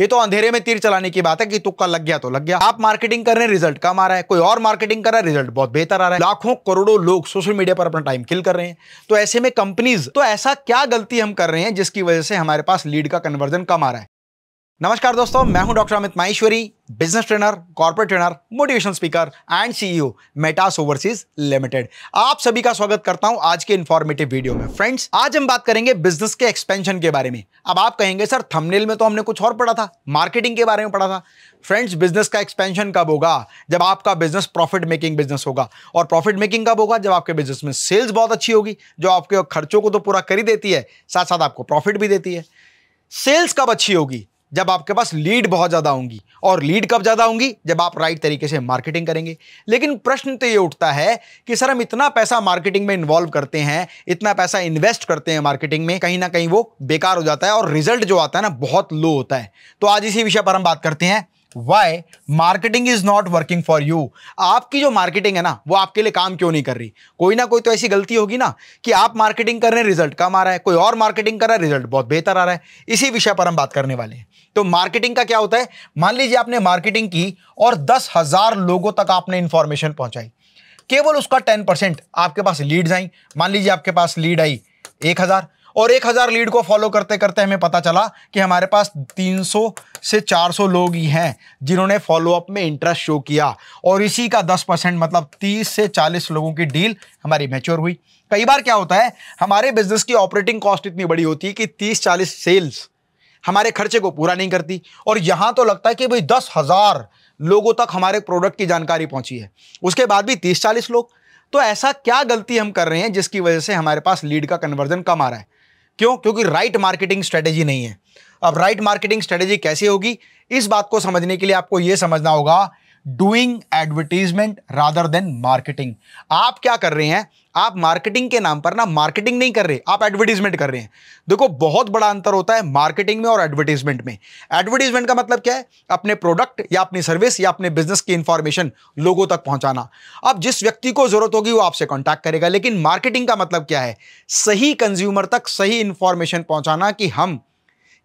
ये तो अंधेरे में तीर चलाने की बात है कि तुक्का लग गया तो लग गया आप मार्केटिंग कर रहे हैं रिजल्ट कम आ रहा है कोई और मार्केटिंग कर रहा है रिजल्ट बहुत बेहतर आ रहा है लाखों करोड़ों लोग सोशल मीडिया पर अपना टाइम किल कर रहे हैं तो ऐसे में कंपनीज तो ऐसा क्या गलती हम कर रहे हैं जिसकी वजह से हमारे पास लीड का कन्वर्जन कम आ रहा है नमस्कार दोस्तों मैं हूं doctor Amit Maheshwari business trainer corporate trainer motivation speaker and CEO Metas overseas limited आप सभी का स्वागत करता हूं आज के इन्फॉर्मेटिव वीडियो में फ्रेंड्स आज हम बात करेंगे बिजनेस के एक्सपेंशन के बारे में अब आप कहेंगे सर थंबनेल में तो हमने कुछ और पढ़ा था मार्केटिंग के बारे में पढ़ा था फ्रेंड्स बिजनेस का एक्सपेंशन कब होगा जब आपका बिजनेस प्रॉफिट मेकिंग बिजनेस होगा और प्रॉफिट मेकिंग कब होगा जब आपके बिजनेस में सेल्स बहुत अच्छी होगी जो आपके खर्चों को तो पूरा कर ही देती है साथ साथ आपको प्रॉफिट भी देती है सेल्स कब अच्छी होगी जब आपके पास लीड बहुत ज़्यादा होंगी और लीड कब ज़्यादा होंगी जब आप राइट तरीके से मार्केटिंग करेंगे लेकिन प्रश्न तो ये उठता है कि सर हम इतना पैसा मार्केटिंग में इन्वॉल्व करते हैं इतना पैसा इन्वेस्ट करते हैं मार्केटिंग में कहीं ना कहीं वो बेकार हो जाता है और रिजल्ट जो आता है ना बहुत लो होता है तो आज इसी विषय पर हम बात करते हैं why marketing is not working for you आपकी जो मार्केटिंग है ना वो आपके लिए काम क्यों नहीं कर रही कोई ना कोई तो ऐसी गलती होगी ना कि आप मार्केटिंग कर रहे हैं रिजल्ट कम आ रहा है कोई और मार्केटिंग कर रहा है रिजल्ट बहुत बेहतर आ रहा है इसी विषय पर हम बात करने वाले हैं तो मार्केटिंग का क्या होता है मान लीजिए आपने मार्केटिंग की और दस हजार लोगों तक आपने इंफॉर्मेशन पहुंचाई केवल उसका टेन परसेंट आपके पास लीड आई मान लीजिए आपके पास लीड आई एक हज़ार और एक हज़ार लीड को फॉलो करते करते हमें पता चला कि हमारे पास सौ से सौ लोग ही हैं जिन्होंने फॉलोअप में इंटरेस्ट शो किया और इसी का दस परसेंट मतलब तीस से चालीस लोगों की डील हमारी मैच्योर हुई कई बार क्या होता है हमारे बिजनेस की ऑपरेटिंग कॉस्ट इतनी बड़ी होती है कि 30-40 सेल्स हमारे खर्चे को पूरा नहीं करती और यहाँ तो लगता है कि भाई दस हज़ार लोगों तक हमारे प्रोडक्ट की जानकारी पहुँची है उसके बाद भी तीस चालीस लोग तो ऐसा क्या गलती हम कर रहे हैं जिसकी वजह से हमारे पास लीड का कन्वर्जन कम आ रहा है क्यों क्योंकि राइट मार्केटिंग स्ट्रेटेजी नहीं है अब राइट मार्केटिंग स्ट्रेटेजी कैसी होगी इस बात को समझने के लिए आपको ये समझना होगा doing advertisement rather than marketing आप क्या कर रहे हैं आप मार्केटिंग के नाम पर ना मार्केटिंग नहीं कर रहे आप एडवर्टीजमेंट कर रहे हैं देखो बहुत बड़ा अंतर होता है मार्केटिंग में और एडवर्टीजमेंट में एडवर्टीजमेंट का मतलब क्या है अपने प्रोडक्ट या अपनी सर्विस या अपने बिजनेस की इंफॉर्मेशन लोगों तक पहुंचाना अब जिस व्यक्ति को जरूरत होगी वो आपसे कॉन्टैक्ट करेगा लेकिन मार्केटिंग का मतलब क्या है सही कंज्यूमर तक सही इंफॉर्मेशन पहुंचाना कि हम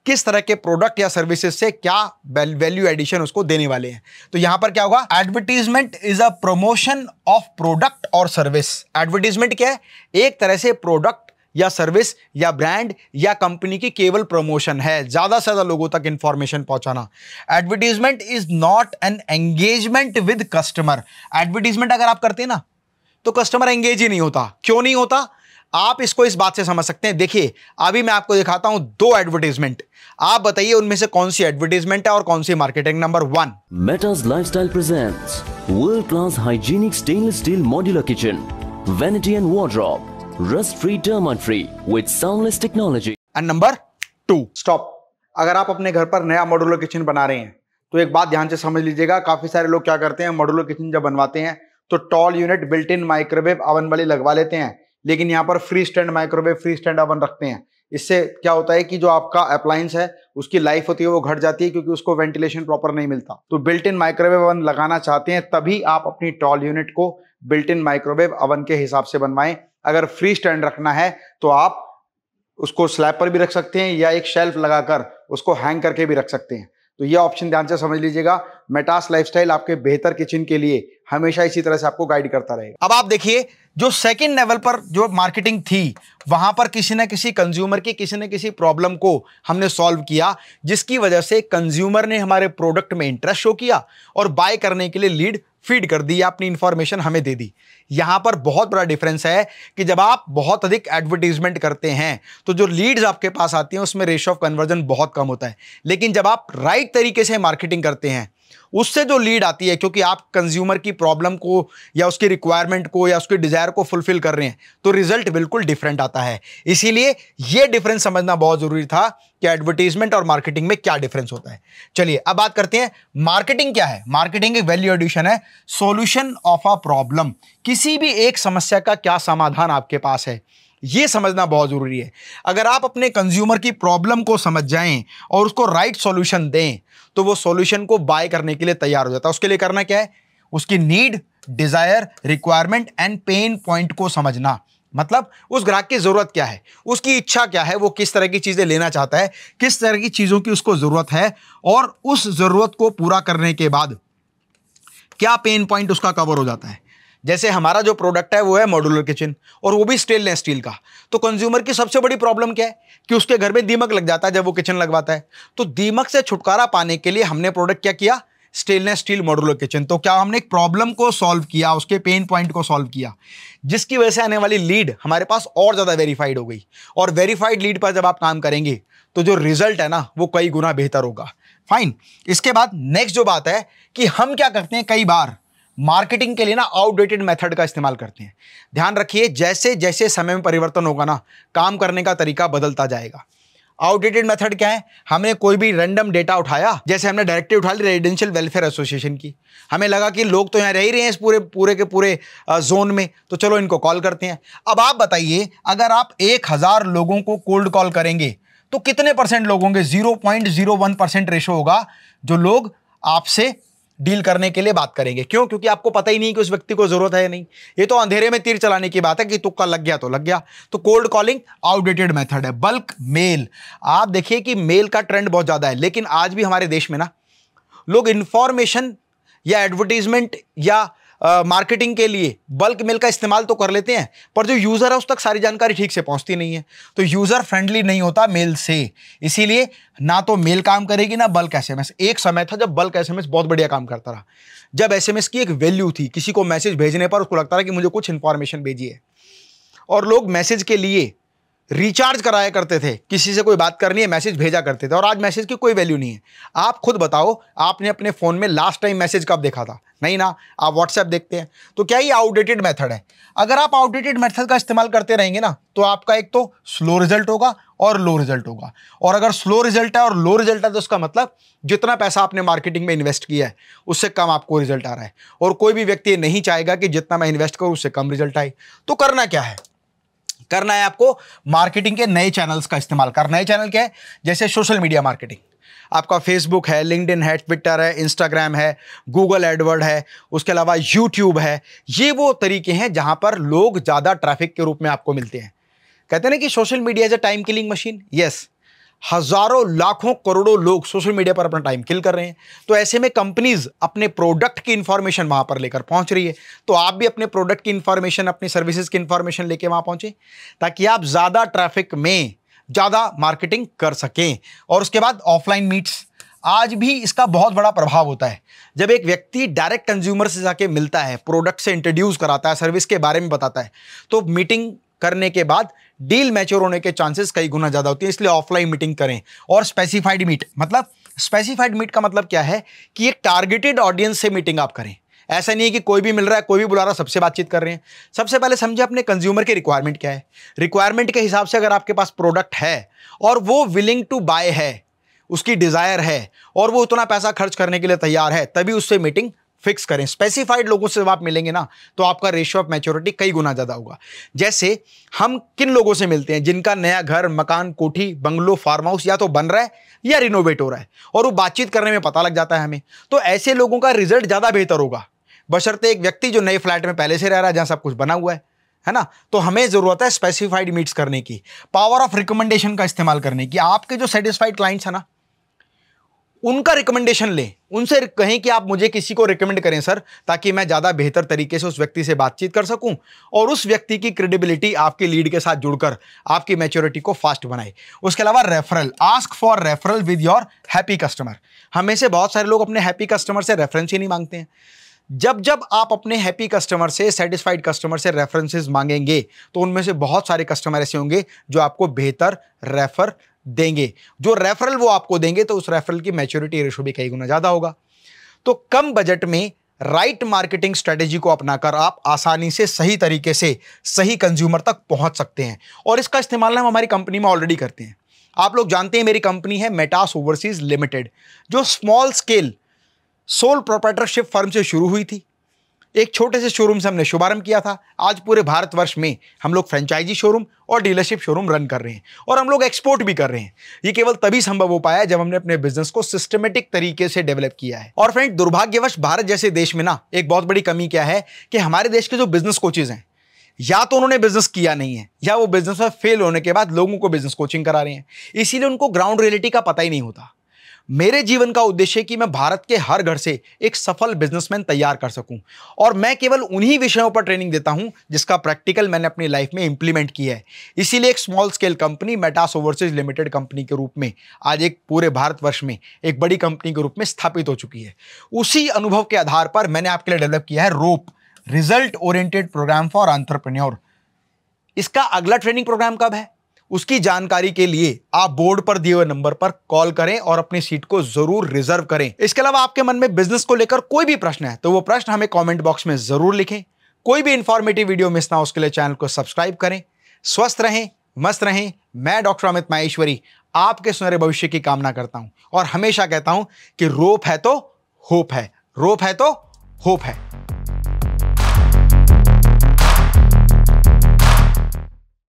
किस तरह के प्रोडक्ट या सर्विसेज से क्या वैल्यू एडिशन उसको देने वाले हैं तो यहां पर क्या होगा advertisement is a promotion of product और सर्विस एडवर्टीजमेंट क्या है एक तरह से प्रोडक्ट या सर्विस या ब्रांड या कंपनी की केवल प्रमोशन है ज़्यादा से ज़्यादा लोगों तक इंफॉर्मेशन पहुंचाना advertisement is not an engagement with customer advertisement अगर आप करते हैं ना तो कस्टमर एंगेज ही नहीं होता क्यों नहीं होता आप इसको इस बात से समझ सकते हैं देखिए अभी मैं आपको दिखाता हूं दो एडवर्टीजमेंट आप बताइए उनमें से कौन सी एडवर्टीजमेंट है और कौन सी marketing number one matters lifestyle present world class hygienic stainless steel modular kitchen vanity and wardrobe rust free term free with soundless technology and number two stop अगर आप अपने घर पर नया मॉड्यूलर किचन बना रहे हैं तो एक बात ध्यान से समझ लीजिएगा काफी सारे लोग क्या करते हैं मॉड्यूलर किचन जब बनवाते हैं तो tall unit built in microwave oven वाली लगवा लेते हैं लेकिन यहाँ पर free stand microwave free stand oven रखते हैं इससे क्या होता है कि जो आपका अप्लायंस है उसकी लाइफ होती है वो घट जाती है क्योंकि उसको वेंटिलेशन प्रॉपर नहीं मिलता तो बिल्ट इन माइक्रोवेव ओवन लगाना चाहते हैं तभी आप अपनी टॉल यूनिट को बिल्ट इन माइक्रोवेव ओवन के हिसाब से बनवाएं अगर फ्री स्टैंड रखना है तो आप उसको स्लैब पर भी रख सकते हैं या एक शेल्फ लगाकर उसको हैंग करके भी रख सकते हैं तो यह ऑप्शन ध्यान से समझ लीजिएगा मेटास लाइफस्टाइल आपके बेहतर किचन के लिए हमेशा इसी तरह से आपको गाइड करता रहेगा अब आप देखिए जो सेकंड लेवल पर जो मार्केटिंग थी वहां पर किसी न किसी कंज्यूमर की किसी न किसी प्रॉब्लम को हमने सॉल्व किया जिसकी वजह से कंज्यूमर ने हमारे प्रोडक्ट में इंटरेस्ट शो किया और बाय करने के लिए लीड फीड कर दी या अपनी इन्फॉर्मेशन हमें दे दी यहाँ पर बहुत बड़ा डिफरेंस है कि जब आप बहुत अधिक एडवर्टीजमेंट करते हैं तो जो लीड्स आपके पास आती हैं उसमें रेशो ऑफ कन्वर्जन बहुत कम होता है लेकिन जब आप राइट तरीके से मार्केटिंग करते हैं उससे जो लीड आती है क्योंकि आप कंज्यूमर की प्रॉब्लम को या उसकी रिक्वायरमेंट को या उसके डिज़ायर को फुलफिल कर रहे हैं तो रिजल्ट बिल्कुल डिफरेंट आता है इसीलिए यह डिफरेंस समझना बहुत ज़रूरी था कि एडवर्टीजमेंट और मार्केटिंग में क्या डिफरेंस होता है चलिए अब बात करते हैं मार्केटिंग क्या है मार्केटिंग एक वैल्यू एडिशन है सोल्यूशन ऑफ अ प्रॉब्लम किसी भी एक समस्या का क्या समाधान आपके पास है ये समझना बहुत ज़रूरी है अगर आप अपने कंज्यूमर की प्रॉब्लम को समझ जाएं और उसको राइट सॉल्यूशन दें तो वो सॉल्यूशन को बाय करने के लिए तैयार हो जाता है उसके लिए करना क्या है उसकी need desire requirement and pain point को समझना मतलब उस ग्राहक की ज़रूरत क्या है उसकी इच्छा क्या है वो किस तरह की चीज़ें लेना चाहता है किस तरह की चीज़ों की उसको ज़रूरत है और उस ज़रूरत को पूरा करने के बाद क्या पेन पॉइंट उसका कवर हो जाता है जैसे हमारा जो प्रोडक्ट है वो है मॉड्यूलर किचन और वो भी स्टेनलेस स्टील का तो कंज्यूमर की सबसे बड़ी प्रॉब्लम क्या है कि उसके घर में दीमक लग जाता है जब वो किचन लगवाता है तो दीमक से छुटकारा पाने के लिए हमने प्रोडक्ट क्या किया स्टेनलेस स्टील मॉड्यूलर किचन तो क्या हमने एक प्रॉब्लम को सॉल्व किया उसके पेन पॉइंट को सॉल्व किया जिसकी वजह से आने वाली लीड हमारे पास और ज़्यादा वेरीफाइड हो गई और वेरीफाइड लीड पर जब आप काम करेंगे तो जो रिजल्ट है ना वो कई गुना बेहतर होगा फाइन इसके बाद नेक्स्ट जो बात है कि हम क्या करते हैं कई बार मार्केटिंग के लिए ना आउटडेटेड मेथड का इस्तेमाल करते हैं ध्यान रखिए जैसे जैसे समय में परिवर्तन होगा ना काम करने का तरीका बदलता जाएगा आउटडेटेड मेथड क्या है हमने कोई भी रैंडम डेटा उठाया जैसे हमने डायरेक्टिव उठा ली रेजिडेंशियल वेलफेयर एसोसिएशन की हमें लगा कि लोग तो यहाँ रह ही रहे हैं इस पूरे पूरे के पूरे जोन में तो चलो इनको कॉल करते हैं अब आप बताइए अगर आप एक हज़ार लोगों को कोल्ड कॉल करेंगे तो कितने परसेंट लोग होंगे zero point zero one percent ratio होगा जो लोग आपसे डील करने के लिए बात करेंगे क्यों क्योंकि आपको पता ही नहीं कि उस व्यक्ति को जरूरत है या नहीं ये तो अंधेरे में तीर चलाने की बात है कि तुक्का लग गया तो लग गया तो कोल्ड कॉलिंग आउटडेटेड मेथड है बल्क मेल आप देखिए कि मेल का ट्रेंड बहुत ज़्यादा है लेकिन आज भी हमारे देश में ना लोग इन्फॉर्मेशन या एडवर्टीजमेंट या मार्केटिंग के लिए बल्क मेल का इस्तेमाल तो कर लेते हैं पर जो यूज़र है उस तक सारी जानकारी ठीक से पहुंचती नहीं है तो यूज़र फ्रेंडली नहीं होता मेल से इसीलिए ना तो मेल काम करेगी ना बल्क एस एक समय था जब बल्क एस बहुत बढ़िया काम करता रहा जब एस की एक वैल्यू थी किसी को मैसेज भेजने पर उसको लगता रहा कि मुझे कुछ इन्फॉर्मेशन भेजिए और लोग मैसेज के लिए रिचार्ज कराया करते थे किसी से कोई बात करनी है मैसेज भेजा करते थे और आज मैसेज की कोई वैल्यू नहीं है आप खुद बताओ आपने अपने फ़ोन में लास्ट टाइम मैसेज कब देखा था नहीं ना आप व्हाट्सएप देखते हैं तो क्या ये आउटडेटेड मेथड है अगर आप आउटडेटेड मेथड का इस्तेमाल करते रहेंगे ना तो आपका एक तो स्लो रिजल्ट होगा और लो रिजल्ट होगा और अगर स्लो रिजल्ट है और लो रिजल्ट है तो उसका मतलब जितना पैसा आपने मार्केटिंग में इन्वेस्ट किया है उससे कम आपको रिजल्ट आ रहा है और कोई भी व्यक्ति नहीं चाहेगा कि जितना मैं इन्वेस्ट करूँ उससे कम रिजल्ट आए तो करना क्या है करना है आपको मार्केटिंग के नए चैनल्स का इस्तेमाल कर नए चैनल क्या है जैसे सोशल मीडिया मार्केटिंग आपका फेसबुक है लिंकड है ट्विटर है इंस्टाग्राम है गूगल एडवर्ड है उसके अलावा यूट्यूब है ये वो तरीके हैं जहाँ पर लोग ज़्यादा ट्रैफिक के रूप में आपको मिलते हैं कहते हैं ना कि social media is a time killing machine yes हज़ारों लाखों करोड़ों लोग सोशल मीडिया पर अपना टाइम किल कर रहे हैं तो ऐसे में कंपनीज़ अपने प्रोडक्ट की इंफॉर्मेशन वहां पर लेकर पहुंच रही है तो आप भी अपने प्रोडक्ट की इंफॉर्मेशन अपनी सर्विसेज की इंफॉर्मेशन लेके वहां पहुंचे ताकि आप ज़्यादा ट्रैफिक में ज़्यादा मार्केटिंग कर सकें और उसके बाद ऑफलाइन मीट्स आज भी इसका बहुत बड़ा प्रभाव होता है जब एक व्यक्ति डायरेक्ट कंज्यूमर से जाके मिलता है प्रोडक्ट से इंट्रोड्यूस कराता है सर्विस के बारे में बताता है तो मीटिंग करने के बाद डील मैच्योर होने के चांसेस कई गुना ज़्यादा होती है इसलिए ऑफलाइन मीटिंग करें और स्पेसिफाइड मीट मतलब स्पेसिफाइड मीट का मतलब क्या है कि एक टारगेटेड ऑडियंस से मीटिंग आप करें ऐसा नहीं है कि कोई भी मिल रहा है कोई भी बुला रहा है सबसे बातचीत कर रहे हैं सबसे पहले समझे अपने कंज्यूमर के रिक्वायरमेंट क्या है रिक्वायरमेंट के हिसाब से अगर आपके पास प्रोडक्ट है और वो विलिंग टू बाय है उसकी डिज़ायर है और वो उतना पैसा खर्च करने के लिए तैयार है तभी उससे मीटिंग फिक्स करें स्पेसिफाइड लोगों से जब आप मिलेंगे ना तो आपका रेशियो ऑफ मैच्योरिटी कई गुना ज़्यादा होगा जैसे हम किन लोगों से मिलते हैं जिनका नया घर मकान कोठी बंगलो फार्म हाउस या तो बन रहा है या रिनोवेट हो रहा है और वो बातचीत करने में पता लग जाता है हमें तो ऐसे लोगों का रिजल्ट ज़्यादा बेहतर होगा बशर्ते एक व्यक्ति जो नए फ्लैट में पहले से रह रहा है जहाँ सब कुछ बना हुआ है है ना तो हमें ज़रूरत है स्पेसिफाइड मीट्स करने की पावर ऑफ रिकमेंडेशन का इस्तेमाल करने की आपके जो सेटिस्फाइड क्लाइंट्स है ना उनका रिकमेंडेशन लें उनसे कहें कि आप मुझे किसी को रिकमेंड करें सर ताकि मैं ज़्यादा बेहतर तरीके से उस व्यक्ति से बातचीत कर सकूं और उस व्यक्ति की क्रेडिबिलिटी आपकी लीड के साथ जुड़कर आपकी मैच्योरिटी को फास्ट बनाए उसके अलावा referral ask for referral with your happy customer हमें से बहुत सारे लोग अपने हैप्पी कस्टमर से रेफरेंस ही नहीं मांगते हैं जब जब आप अपने हैप्पी कस्टमर से सेटिस्फाइड कस्टमर से रेफरेंसेज मांगेंगे तो उनमें से बहुत सारे कस्टमर ऐसे होंगे जो आपको बेहतर रेफर देंगे जो रेफरल वो आपको देंगे तो उस रेफरल की मैच्योरिटी रेशो भी कई गुना ज़्यादा होगा तो कम बजट में राइट मार्केटिंग स्ट्रेटेजी को अपनाकर आप आसानी से सही तरीके से सही कंज्यूमर तक पहुंच सकते हैं और इसका इस्तेमाल हम हमारी कंपनी में ऑलरेडी करते हैं आप लोग जानते हैं मेरी कंपनी है मेटास ओवरसीज लिमिटेड जो small scale sole proprietorship firm से शुरू हुई थी एक छोटे से शोरूम से हमने शुभारंभ किया था आज पूरे भारतवर्ष में हम लोग फ्रेंचाइजी शोरूम और डीलरशिप शोरूम रन कर रहे हैं और हम लोग एक्सपोर्ट भी कर रहे हैं ये केवल तभी संभव हो पाया जब हमने अपने बिजनेस को सिस्टमेटिक तरीके से डेवलप किया है और फ्रेंड दुर्भाग्यवश भारत जैसे देश में ना एक बहुत बड़ी कमी क्या है कि हमारे देश के जो बिजनेस कोचेज हैं या तो उन्होंने बिजनेस किया नहीं है या वो बिजनेस में फेल होने के बाद लोगों को बिजनेस कोचिंग करा रहे हैं इसीलिए उनको ग्राउंड रियलिटी का पता ही नहीं होता मेरे जीवन का उद्देश्य कि मैं भारत के हर घर से एक सफल बिजनेसमैन तैयार कर सकूं और मैं केवल उन्हीं विषयों पर ट्रेनिंग देता हूं जिसका प्रैक्टिकल मैंने अपनी लाइफ में इंप्लीमेंट किया है इसीलिए एक small scale company Metas overseas limited company के रूप में आज एक पूरे भारतवर्ष में एक बड़ी कंपनी के रूप में स्थापित हो चुकी है उसी अनुभव के आधार पर मैंने आपके लिए डेवलप किया है rope result oriented programme for entrepreneur इसका अगला ट्रेनिंग प्रोग्राम कब है उसकी जानकारी के लिए आप बोर्ड पर दिए हुए नंबर पर कॉल करें और अपनी सीट को जरूर रिजर्व करें इसके अलावा आपके मन में बिजनेस को लेकर कोई भी प्रश्न है तो वो प्रश्न हमें कॉमेंट बॉक्स में जरूर लिखें कोई भी इंफॉर्मेटिव वीडियो मिस ना उसके लिए चैनल को सब्सक्राइब करें स्वस्थ रहें मस्त रहें मैं डॉक्टर अमित माहेश्वरी आपके सुनहरे भविष्य की कामना करता हूं और हमेशा कहता हूं कि रोप है तो होप है रोप है तो होप है